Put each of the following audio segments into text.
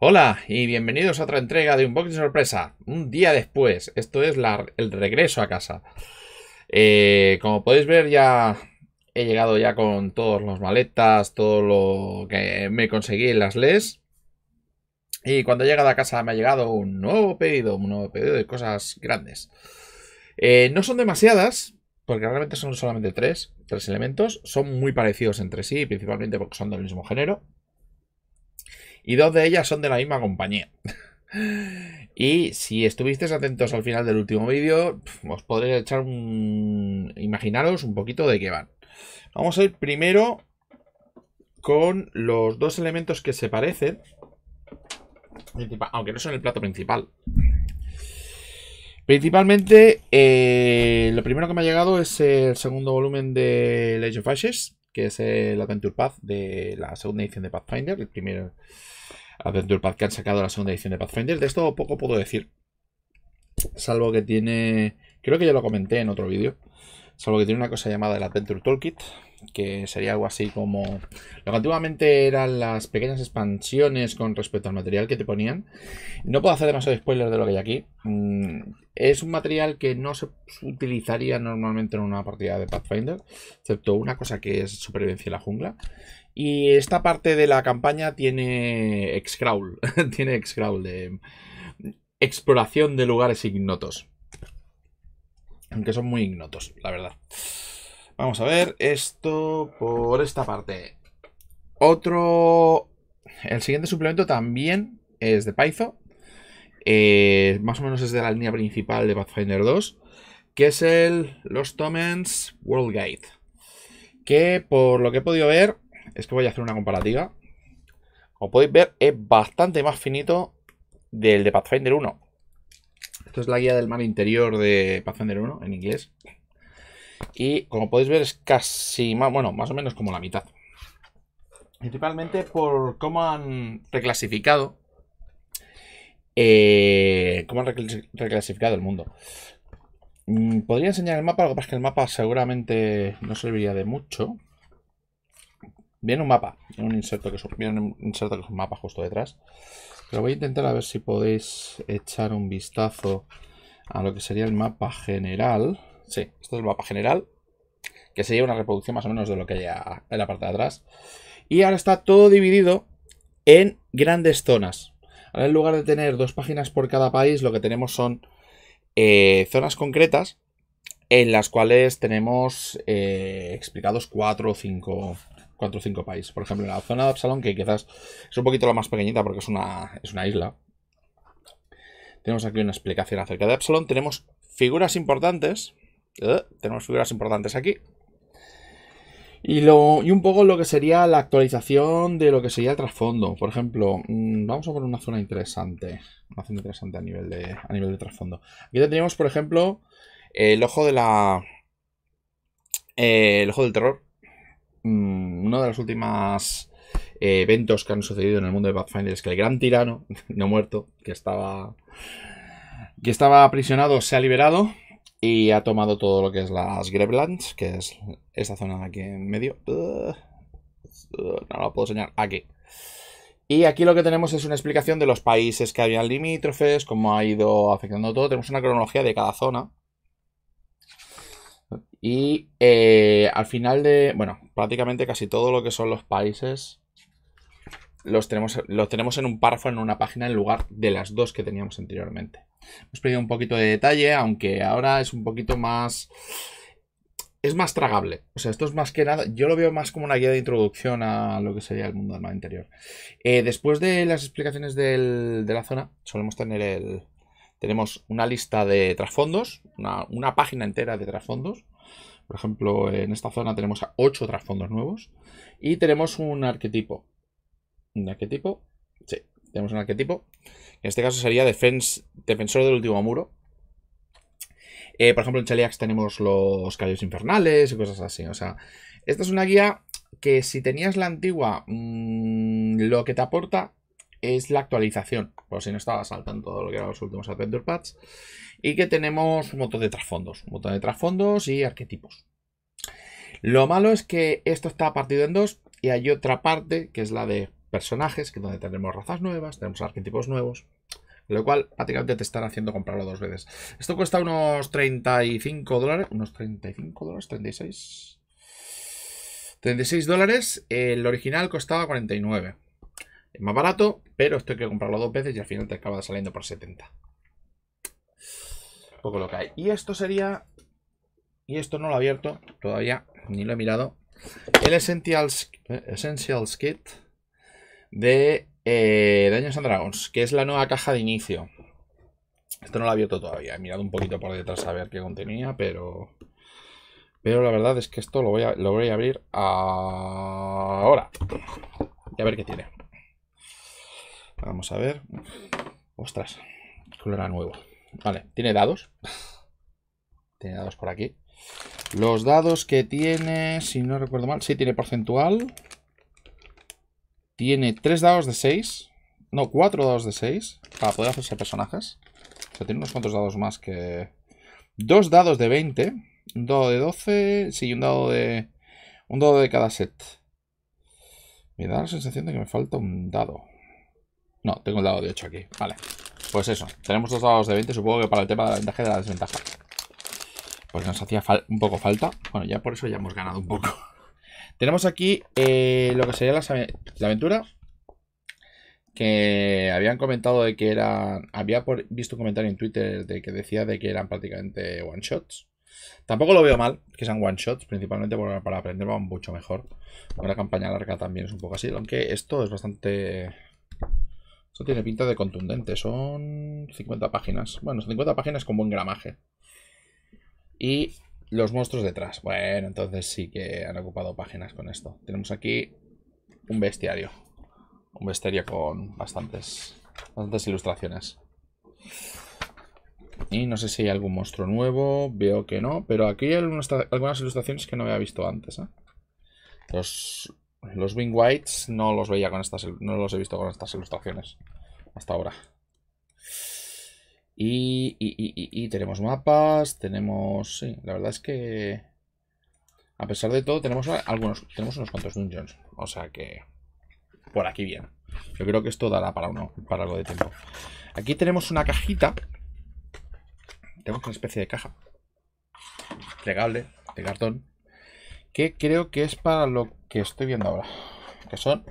Hola y bienvenidos a otra entrega de Un de Sorpresa. Un día después, esto es el regreso a casa. Eh, como podéis ver ya he llegado ya con todos los maletas, todo lo que me conseguí en las LES. Y cuando he llegado a casa me ha llegado un nuevo pedido, un nuevo pedido de cosas grandes. Eh, no son demasiadas, porque realmente son solamente tres, tres elementos. Son muy parecidos entre sí, principalmente porque son del mismo género. Y dos de ellas son de la misma compañía. y si estuvisteis atentos al final del último vídeo, os podréis echar un... imaginaros un poquito de qué van. Vamos a ir primero con los dos elementos que se parecen, aunque no son el plato principal. Principalmente, eh, lo primero que me ha llegado es el segundo volumen de Age of Ashes que es el Adventure Path de la segunda edición de Pathfinder, el primer Adventure Path que han sacado la segunda edición de Pathfinder. De esto poco puedo decir, salvo que tiene, creo que ya lo comenté en otro vídeo, salvo que tiene una cosa llamada el Adventure Toolkit, que sería algo así como lo que antiguamente eran las pequeñas expansiones con respecto al material que te ponían. No puedo hacer demasiado spoiler de lo que hay aquí. Mm, es un material que no se utilizaría normalmente en una partida de Pathfinder, excepto una cosa que es supervivencia en la jungla. Y esta parte de la campaña tiene Excrawl, tiene de exploración de lugares ignotos. Aunque son muy ignotos, la verdad. Vamos a ver esto por esta parte. Otro... El siguiente suplemento también es de Python, eh, más o menos es de la línea principal de Pathfinder 2. Que es el Los Tomens World Guide. Que por lo que he podido ver, es que voy a hacer una comparativa. Como podéis ver, es bastante más finito del de Pathfinder 1. Esto es la guía del mar interior de Pathfinder 1 en inglés. Y como podéis ver, es casi más, bueno, más o menos como la mitad. Principalmente por cómo han reclasificado. Eh, cómo han reclasificado el mundo. Mm, podría enseñar el mapa, lo que pasa es que el mapa seguramente no serviría de mucho. Viene un mapa, un inserto que viene un, inserto que es un mapa justo detrás. Pero voy a intentar a ver si podéis echar un vistazo a lo que sería el mapa general. Sí, esto es el mapa general, que sería una reproducción más o menos de lo que hay en la parte de atrás. Y ahora está todo dividido en grandes zonas. Ahora en lugar de tener dos páginas por cada país, lo que tenemos son eh, zonas concretas en las cuales tenemos eh, explicados cuatro o cinco países. Por ejemplo, la zona de Absalón, que quizás es un poquito la más pequeñita porque es una, es una isla. Tenemos aquí una explicación acerca de Absalón. Tenemos figuras importantes eh, tenemos figuras importantes aquí. Y, lo, y un poco lo que sería la actualización de lo que sería el trasfondo. Por ejemplo, mm, vamos a poner una zona interesante. Una zona interesante a nivel de, a nivel de trasfondo. Aquí tenemos, por ejemplo, el ojo de la... Eh, el ojo del terror. Mm, uno de los últimos eh, eventos que han sucedido en el mundo de Pathfinder es que el gran tirano, no muerto, que estaba... Que estaba aprisionado, se ha liberado y ha tomado todo lo que es las Greblands, que es esta zona aquí en medio. no lo puedo enseñar. Aquí. Y aquí lo que tenemos es una explicación de los países que habían limítrofes, cómo ha ido afectando todo. Tenemos una cronología de cada zona. Y eh, al final de. Bueno, prácticamente casi todo lo que son los países. Los tenemos, los tenemos en un párrafo, en una página, en lugar de las dos que teníamos anteriormente. Hemos perdido un poquito de detalle, aunque ahora es un poquito más... Es más tragable. O sea, esto es más que nada... Yo lo veo más como una guía de introducción a lo que sería el mundo del mar interior. Eh, después de las explicaciones de la zona, solemos tener el... Tenemos una lista de trasfondos, una, una página entera de trasfondos. Por ejemplo, en esta zona tenemos 8 trasfondos nuevos. Y tenemos un arquetipo. ¿Un arquetipo? Sí, tenemos un arquetipo en este caso sería defensor del último muro. Eh, por ejemplo, en Cheliax tenemos los callos infernales y cosas así. O sea, esta es una guía que si tenías la antigua, mm, lo que te aporta es la actualización, por si no estabas saltando todo lo que eran los últimos Adventure Pads. Y que tenemos un montón de trasfondos, un montón de trasfondos y arquetipos. Lo malo es que esto está partido en dos y hay otra parte, que es la de personajes, que donde tenemos razas nuevas, tenemos arquetipos nuevos. Lo cual prácticamente te están haciendo comprarlo dos veces. Esto cuesta unos 35 dólares. Unos 35 dólares, 36. 36 dólares. El original costaba 49. Es más barato, pero esto hay que comprarlo dos veces y al final te acaba saliendo por 70. poco lo que hay. Y esto sería... Y esto no lo he abierto todavía, ni lo he mirado. El Essentials, eh, Essentials Kit de eh, and Dragons, que es la nueva caja de inicio. Esto no lo he abierto todavía, he mirado un poquito por detrás a ver qué contenía, pero... Pero la verdad es que esto lo voy a, lo voy a abrir ahora. Y a ver qué tiene. Vamos a ver. Ostras, esto era nuevo. Vale, tiene dados. Tiene dados por aquí. Los dados que tiene, si no recuerdo mal, sí tiene porcentual. Tiene 3 dados de 6. No, 4 dados de 6. Para poder hacerse personajes. O sea, tiene unos cuantos dados más que... Dos dados de 20. Un dado de 12. Sí, un dado de... Un dado de cada set. Me da la sensación de que me falta un dado. No, tengo el dado de 8 aquí. Vale. Pues eso. Tenemos dos dados de 20, supongo que para el tema de la ventaja y de la desventaja. Pues nos hacía un poco falta. Bueno, ya por eso ya hemos ganado un poco. Tenemos aquí eh, lo que sería la, aventura. Que habían comentado de que eran. Había visto un comentario en Twitter de que decía de que eran prácticamente one shots. Tampoco lo veo mal que sean one shots, principalmente para aprender van mucho mejor. Una campaña larga también es un poco así, aunque esto es bastante. Esto tiene pinta de contundente, son 50 páginas. Bueno, 50 páginas con buen gramaje. Y los monstruos detrás. Bueno, entonces sí que han ocupado páginas con esto. Tenemos aquí un bestiario. Un bestiario con bastantes, bastantes ilustraciones. Y no sé si hay algún monstruo nuevo. Veo que no. Pero aquí hay algunas ilustraciones que no había visto antes. ¿eh? Los, los Wing Whites no los veía con estas. No los he visto con estas ilustraciones. Hasta ahora. Y, tenemos mapas, tenemos... Sí, la verdad es que... A pesar de todo, tenemos algunos... Tenemos unos cuantos dungeons. O sea que... Por aquí bien. Yo creo que esto dará para, uno, para algo de tiempo. Aquí tenemos una cajita. Tenemos una especie de caja. Plegable, de cartón. Que creo que es para lo que estoy viendo ahora. Que son...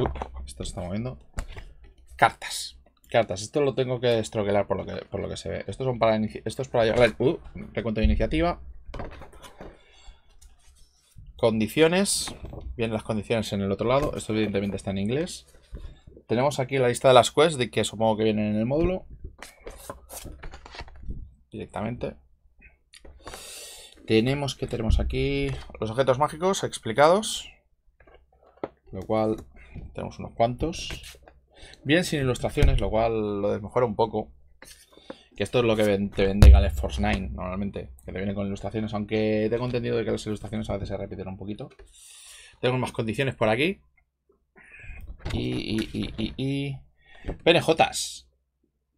Uh, esto se está moviendo. Cartas cartas. Esto lo tengo que destroquelar por lo que, por lo que se ve. Estos son para, estos para llegar uh, recuento de iniciativa. Condiciones. Vienen las condiciones en el otro lado. Esto evidentemente está en inglés. Tenemos aquí la lista de las quests, de que supongo que vienen en el módulo. Directamente. Tenemos que tenemos aquí los objetos mágicos explicados. Lo cual tenemos unos cuantos. Bien sin ilustraciones, lo cual lo desmejora un poco. Que esto es lo que te bendiga el Force 9 normalmente, que te viene con ilustraciones, aunque tengo entendido de que las ilustraciones a veces se repiten un poquito. Tengo más condiciones por aquí. Y, y, y, y, y... PNJs.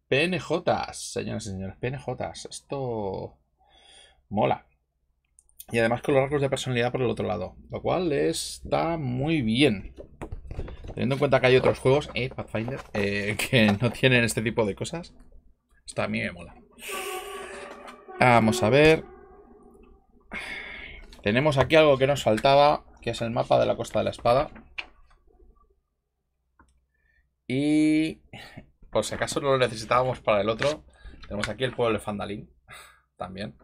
PNJs, señoras y señores, PNJs. Esto mola. Y además con los rasgos de personalidad por el otro lado, lo cual está muy bien. Teniendo en cuenta que hay otros juegos, eh, Pathfinder, eh, que no tienen este tipo de cosas. Esto a mí me mola. Vamos a ver. Tenemos aquí algo que nos faltaba, que es el mapa de la Costa de la Espada. Y... Por si acaso no lo necesitábamos para el otro, tenemos aquí el pueblo de Fandalín. También.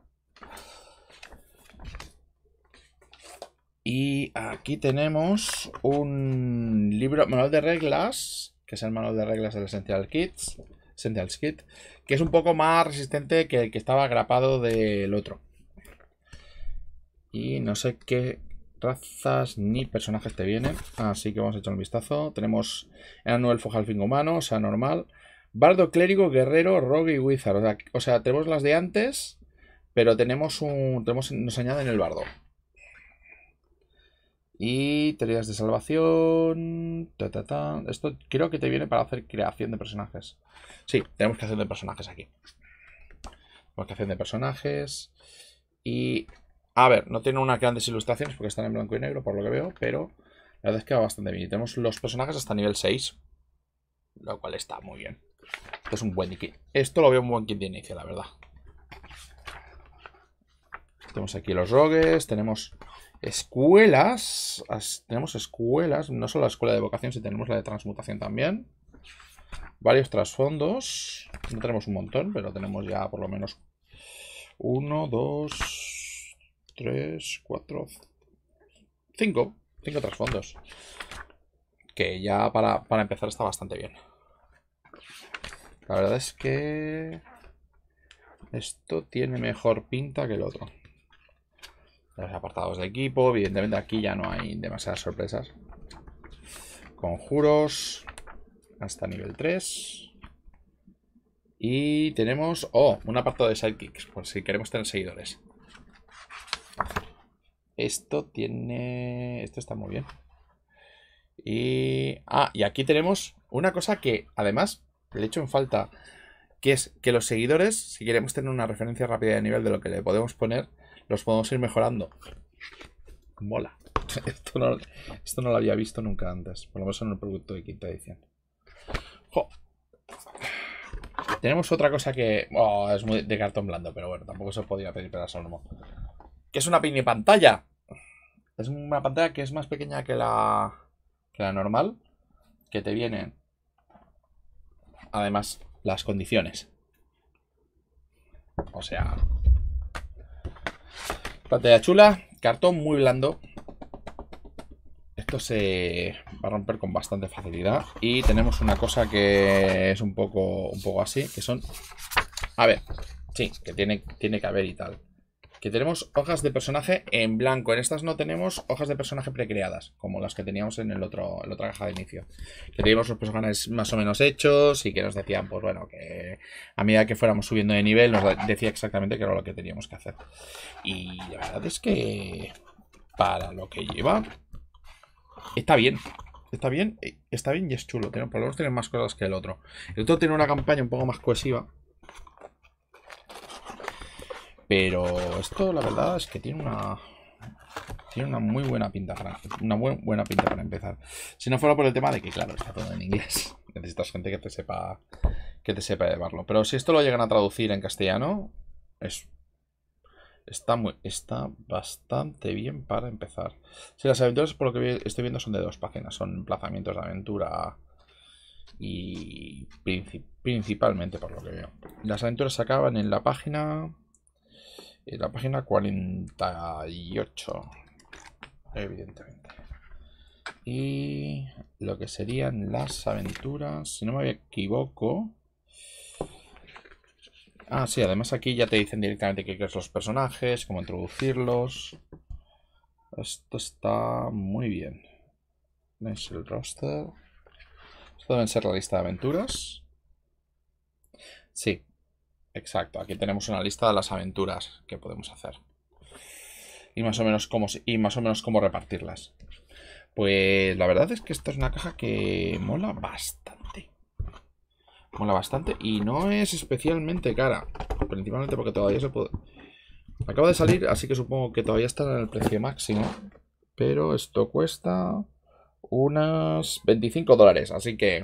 Y aquí tenemos un libro, manual de reglas, que es el manual de reglas del Essential Kits, Essential Kit, que es un poco más resistente que el que estaba grapado del otro. Y no sé qué razas ni personajes te vienen, así que vamos a echar un vistazo. Tenemos el Anuel Fojalfing humano, o sea, normal. Bardo, clérigo, guerrero, rogue y wizard. O sea, tenemos las de antes, pero tenemos un, tenemos, nos añaden el bardo. Y teorías de salvación. Esto creo que te viene para hacer creación de personajes. Sí, tenemos creación de personajes aquí. Tenemos creación de personajes. Y. A ver, no tiene unas grandes ilustraciones porque están en blanco y negro, por lo que veo, pero la verdad es que va bastante bien. Y tenemos los personajes hasta nivel 6. Lo cual está muy bien. Esto es un buen kit. Esto lo veo un buen kit de inicio, la verdad. Tenemos aquí los rogues. Tenemos Escuelas. tenemos escuelas. No solo la escuela de vocación, sino tenemos la de transmutación también. Varios trasfondos. No tenemos un montón, pero tenemos ya por lo menos uno, dos, tres, cuatro, cinco, cinco trasfondos. Que ya para empezar está bastante bien. La verdad es que esto tiene mejor pinta que el otro. Los apartados de equipo. Evidentemente aquí ya no hay demasiadas sorpresas. Conjuros. Hasta nivel 3. Y tenemos... Oh, un apartado de sidekicks. Por si queremos tener seguidores. Esto tiene... Esto está muy bien. Y... Ah, y aquí tenemos una cosa que además le echo en falta. Que es que los seguidores, si queremos tener una referencia rápida de nivel de lo que le podemos poner, los podemos ir mejorando. Mola. Esto no, lo había visto nunca antes, por lo menos en el producto de quinta edición. Tenemos otra cosa que oh, es muy de cartón blando, pero bueno, tampoco se podía pedir para Salomón. Que es una mini pantalla. Es una pantalla que es más pequeña que la, que la normal. Que te vienen, además, las condiciones. O sea, de chula, cartón muy blando. Esto se va a romper con bastante facilidad. Y tenemos una cosa que es un poco, un poco así, que son... A ver, sí, que tiene, tiene que haber y tal. Que tenemos hojas de personaje en blanco. En estas no tenemos hojas de personaje precreadas, como las que teníamos en el otro, la otra caja de inicio. Que teníamos los personajes más o menos hechos y que nos decían, pues bueno, que a medida que fuéramos subiendo de nivel, nos decía exactamente qué era lo que teníamos que hacer. Y la verdad es que para lo que lleva, está bien está bien, eh, está bien y es chulo. por lo menos tiene más cosas que el otro. El otro tiene una campaña un poco más cohesiva. Pero esto, la verdad, es que tiene una... Tiene una muy buena pinta para... Una buena pinta para empezar. Si no fuera por el tema de que, claro, está todo en inglés. Necesitas gente que te sepa... Que te sepa llevarlo. Pero si esto lo llegan a traducir en castellano... Es... Está, está bastante bien para empezar. Si las aventuras, por lo que estoy viendo, son de dos páginas. Son emplazamientos de aventura y principalmente por lo que veo. Las aventuras se acaban en la página y la página 48, evidentemente. Y lo que serían las aventuras, si no me equivoco. Ah, sí, además aquí ya te dicen directamente qué crees los personajes, cómo introducirlos. Esto está muy bien. Es el roster. Esto deben ser la lista de aventuras. Sí, Exacto, aquí tenemos una lista de las aventuras que podemos hacer. Y más o menos cómo, y más o menos cómo repartirlas. Pues la verdad es que esta es una caja que mola bastante. Mola bastante y no es especialmente cara. Principalmente porque todavía se puede... Acabo de salir, así que supongo que todavía está en el precio máximo. Pero esto cuesta unas 25 dólares. Así que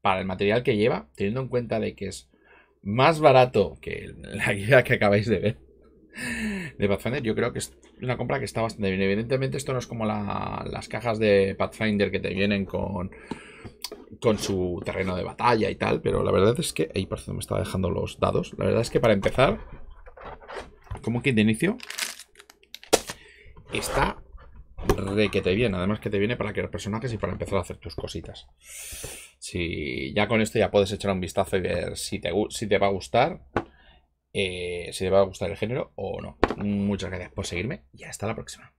para el material que lleva, teniendo en cuenta de que es más barato que la guía que acabáis de ver de Pathfinder. Yo creo que es una compra que está bastante bien. Evidentemente, esto no es como las cajas de Pathfinder que te vienen con, con su terreno de batalla y tal, pero la verdad es que. Ahí parece que me estaba dejando los dados. La verdad es que para empezar, como que de inicio, está de que te viene, además que te viene para crear personajes y para empezar a hacer tus cositas. Si ya con esto ya puedes echar un vistazo y ver si te, si te va a gustar, eh, si te va a gustar el género o no. Muchas gracias por seguirme y hasta la próxima.